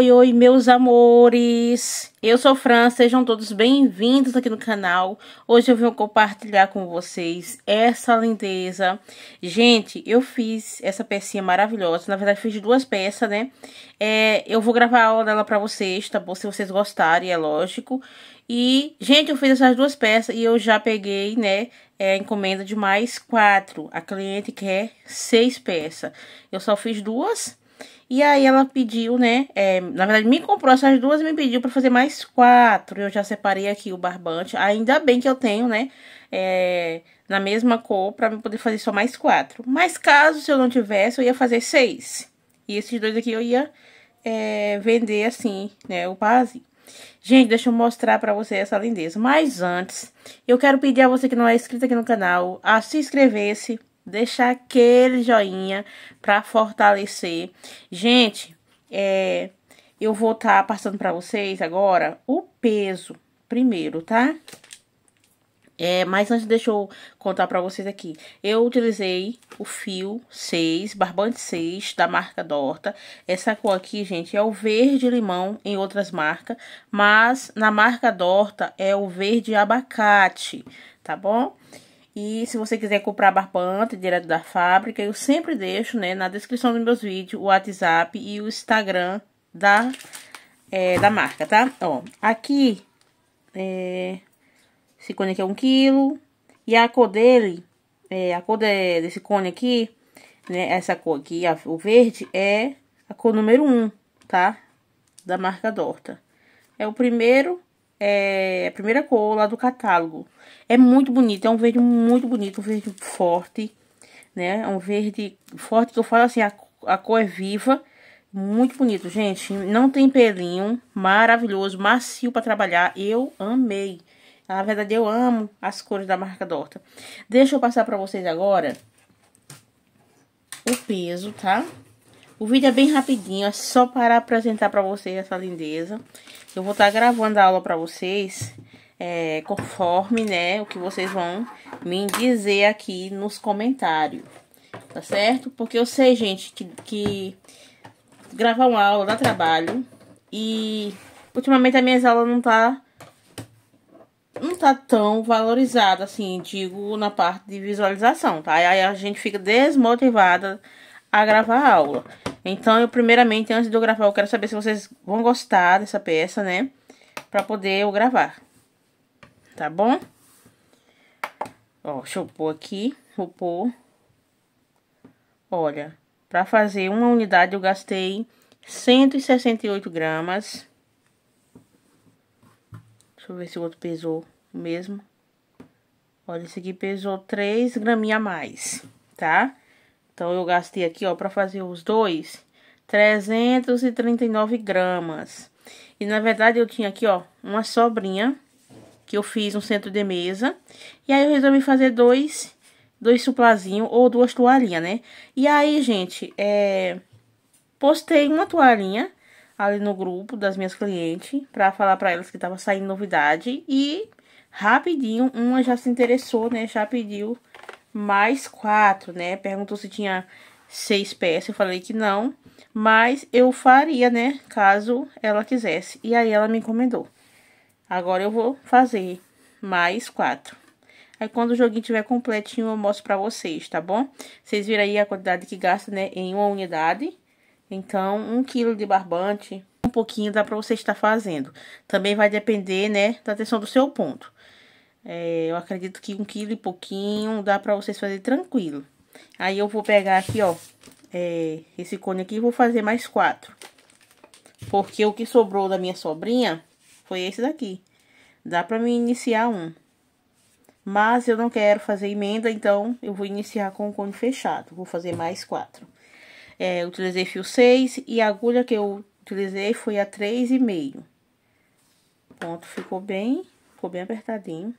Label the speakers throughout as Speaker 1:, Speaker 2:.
Speaker 1: Oi, oi, meus amores! Eu sou Fran, sejam todos bem-vindos aqui no canal. Hoje eu vim compartilhar com vocês essa lindeza. Gente, eu fiz essa pecinha maravilhosa, na verdade fiz duas peças, né? É, eu vou gravar a aula dela pra vocês, tá bom? Se vocês gostarem, é lógico. E, gente, eu fiz essas duas peças e eu já peguei, né, é, encomenda de mais quatro. A cliente quer seis peças. Eu só fiz duas e aí ela pediu, né? É, na verdade, me comprou essas duas e me pediu para fazer mais quatro. Eu já separei aqui o barbante. Ainda bem que eu tenho, né? É, na mesma cor para poder fazer só mais quatro. Mas caso se eu não tivesse, eu ia fazer seis. E esses dois aqui eu ia é, vender assim, né? O base. Gente, deixa eu mostrar pra você essa lindeza. Mas antes, eu quero pedir a você que não é inscrito aqui no canal a se inscrever-se deixar aquele joinha para fortalecer. Gente, é, eu vou estar tá passando para vocês agora o peso primeiro, tá? É, mas antes deixa eu contar para vocês aqui. Eu utilizei o fio 6, barbante 6 da marca Dorta. Essa cor aqui, gente, é o verde limão em outras marcas, mas na marca Dorta é o verde abacate, tá bom? E se você quiser comprar barbante direto da fábrica, eu sempre deixo né, na descrição dos meus vídeos o WhatsApp e o Instagram da, é, da marca, tá? Ó, aqui é, esse cone aqui é um quilo e a cor dele, é, a cor de, desse cone aqui, né, essa cor aqui, a, o verde, é a cor número 1, um, tá? Da marca Dorta. É o primeiro é a primeira cor lá do catálogo. É muito bonito, é um verde muito bonito, um verde forte, né? É um verde forte que eu falo assim, a, a cor é viva, muito bonito, gente. Não tem pelinho, maravilhoso, macio para trabalhar. Eu amei. Na verdade, eu amo as cores da marca Dorta. Deixa eu passar para vocês agora o peso, tá? O vídeo é bem rapidinho, é só para apresentar para vocês essa lindeza. Eu vou estar tá gravando a aula para vocês é, conforme, né, o que vocês vão me dizer aqui nos comentários, tá certo? Porque eu sei, gente, que, que gravar uma aula dá trabalho e ultimamente as minhas aulas não tá não tá tão valorizada, assim, digo, na parte de visualização, tá? Aí a gente fica desmotivada a gravar a aula. Então, eu primeiramente, antes de eu gravar, eu quero saber se vocês vão gostar dessa peça, né? Pra poder eu gravar. Tá bom? Ó, deixa eu pôr aqui. Vou pôr. Olha, pra fazer uma unidade eu gastei 168 gramas. Deixa eu ver se o outro pesou o mesmo. Olha, esse aqui pesou 3 graminhas a mais, tá? Tá? Então, eu gastei aqui, ó, para fazer os dois, 339 gramas. E, na verdade, eu tinha aqui, ó, uma sobrinha que eu fiz um centro de mesa. E aí, eu resolvi fazer dois, dois suplazinhos ou duas toalhinhas, né? E aí, gente, é... Postei uma toalhinha ali no grupo das minhas clientes para falar para elas que tava saindo novidade e rapidinho uma já se interessou, né? Já pediu mais quatro, né? Perguntou se tinha seis peças, eu falei que não, mas eu faria, né, caso ela quisesse. E aí ela me encomendou. Agora eu vou fazer mais quatro. Aí quando o joguinho tiver completinho eu mostro pra vocês, tá bom? Vocês viram aí a quantidade que gasta, né, em uma unidade. Então, um quilo de barbante, um pouquinho dá pra você estar fazendo. Também vai depender, né, da atenção do seu ponto. É, eu acredito que um quilo e pouquinho dá pra vocês fazer tranquilo. Aí eu vou pegar aqui, ó, é, esse cone aqui e vou fazer mais quatro. Porque o que sobrou da minha sobrinha foi esse daqui. Dá pra me iniciar um. Mas eu não quero fazer emenda, então eu vou iniciar com o cone fechado. Vou fazer mais quatro. É, eu utilizei fio 6 e a agulha que eu utilizei foi a 3,5. Ponto, ficou bem, ficou bem apertadinho.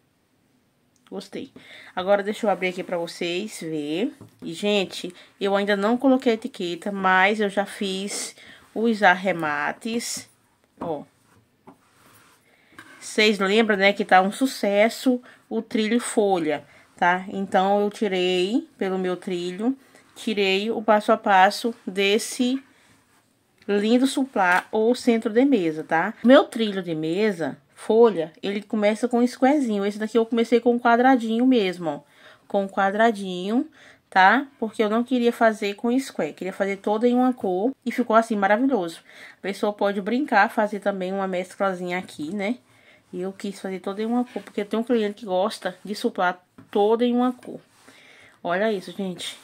Speaker 1: Gostei. Agora deixa eu abrir aqui pra vocês ver. E, gente, eu ainda não coloquei etiqueta, mas eu já fiz os arremates. Ó. Vocês lembram, né, que tá um sucesso o trilho folha, tá? Então, eu tirei, pelo meu trilho, tirei o passo a passo desse lindo suplá ou centro de mesa, tá? Meu trilho de mesa folha, ele começa com um squarezinho. Esse daqui eu comecei com um quadradinho mesmo, ó. Com um quadradinho, tá? Porque eu não queria fazer com square, queria fazer toda em uma cor e ficou assim maravilhoso. A pessoa pode brincar, fazer também uma mesclazinha aqui, né? E eu quis fazer toda em uma cor, porque tem um cliente que gosta de suplar toda em uma cor. Olha isso, gente.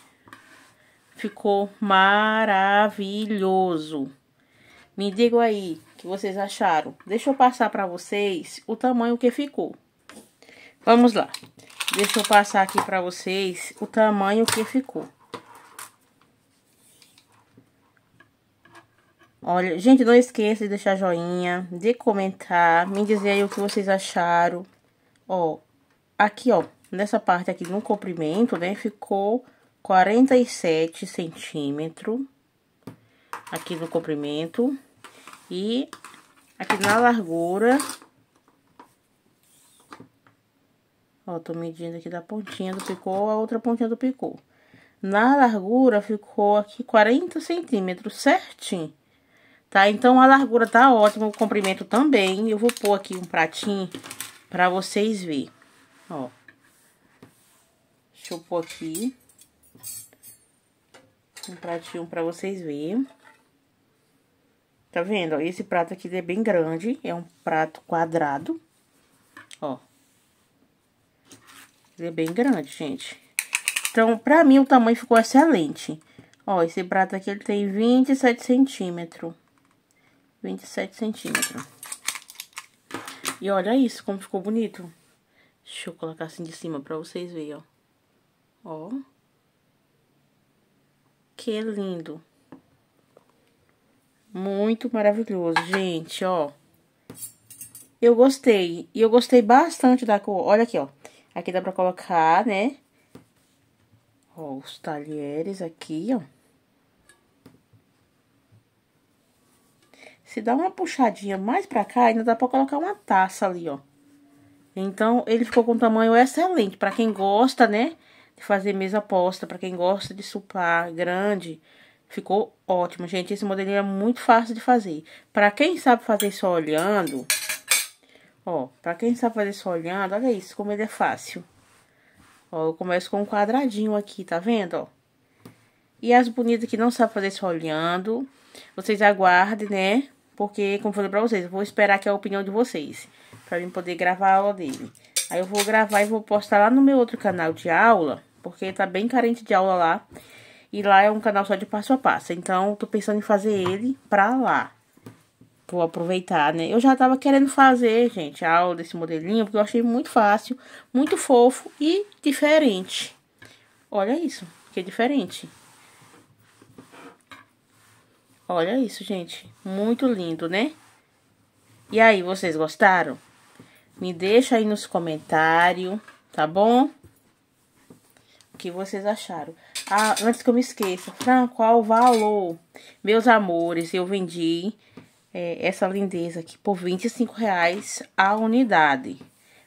Speaker 1: Ficou maravilhoso. Me diga aí, que vocês acharam. Deixa eu passar para vocês o tamanho que ficou. Vamos lá. Deixa eu passar aqui para vocês o tamanho que ficou. Olha, gente, não esqueça de deixar joinha, de comentar, me dizer aí o que vocês acharam. Ó, aqui, ó, nessa parte aqui no comprimento, né, ficou 47 centímetros aqui no comprimento. E aqui na largura... Ó, tô medindo aqui da pontinha do picô a outra pontinha do picô. Na largura ficou aqui 40 centímetros, certinho. Tá? Então, a largura tá ótima, o comprimento também. Eu vou pôr aqui um pratinho pra vocês verem, ó. Deixa eu pôr aqui. Um pratinho pra vocês verem. Tá vendo? esse prato aqui é bem grande, é um prato quadrado, ó. Ele é bem grande, gente. Então, pra mim, o tamanho ficou excelente. Ó, esse prato aqui, ele tem 27 centímetros. 27 centímetros. E olha isso, como ficou bonito. Deixa eu colocar assim de cima pra vocês verem, ó. Ó. Que lindo. Muito maravilhoso, gente, ó. Eu gostei. E eu gostei bastante da cor. Olha aqui, ó. Aqui dá pra colocar, né? Ó, os talheres aqui, ó. Se dá uma puxadinha mais pra cá, ainda dá pra colocar uma taça ali, ó. Então, ele ficou com um tamanho excelente. Pra quem gosta, né? De fazer mesa posta. Pra quem gosta de supar grande Ficou ótimo, gente. Esse modelinho é muito fácil de fazer. Pra quem sabe fazer só olhando... Ó, pra quem sabe fazer só olhando, olha isso, como ele é fácil. Ó, eu começo com um quadradinho aqui, tá vendo, ó? E as bonitas que não sabem fazer só olhando, vocês aguardem, né? Porque, como falei pra vocês, eu vou esperar que é a opinião de vocês. Pra mim poder gravar a aula dele. Aí eu vou gravar e vou postar lá no meu outro canal de aula. Porque tá bem carente de aula lá. E lá é um canal só de passo a passo. Então, tô pensando em fazer ele pra lá. Vou aproveitar, né? Eu já tava querendo fazer, gente, a aula desse modelinho, porque eu achei muito fácil, muito fofo e diferente. Olha isso, que é diferente. Olha isso, gente. Muito lindo, né? E aí, vocês gostaram? Me deixa aí nos comentários, tá bom? o que vocês acharam. Ah, antes que eu me esqueça, Franco, qual valor? Meus amores, eu vendi é, essa lindeza aqui por 25 reais a unidade.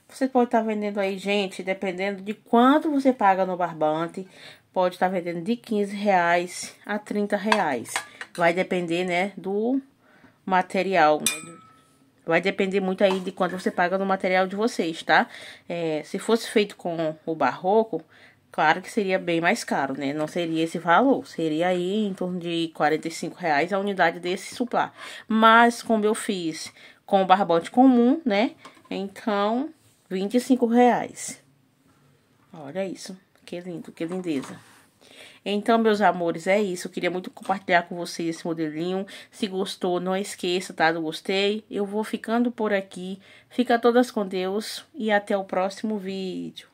Speaker 1: Você pode estar tá vendendo aí, gente, dependendo de quanto você paga no barbante, pode estar tá vendendo de 15 reais a 30 reais. Vai depender, né, do material, né, Vai depender muito aí de quanto você paga no material de vocês, tá? É, se fosse feito com o barroco, Claro que seria bem mais caro, né? Não seria esse valor, seria aí em torno de 45 reais a unidade desse suplá. Mas como eu fiz com o barbante comum, né? Então, 25 reais. Olha isso, que lindo, que lindeza. Então, meus amores, é isso. Eu queria muito compartilhar com vocês esse modelinho. Se gostou, não esqueça, tá? Do gostei. Eu vou ficando por aqui. Fica todas com Deus e até o próximo vídeo.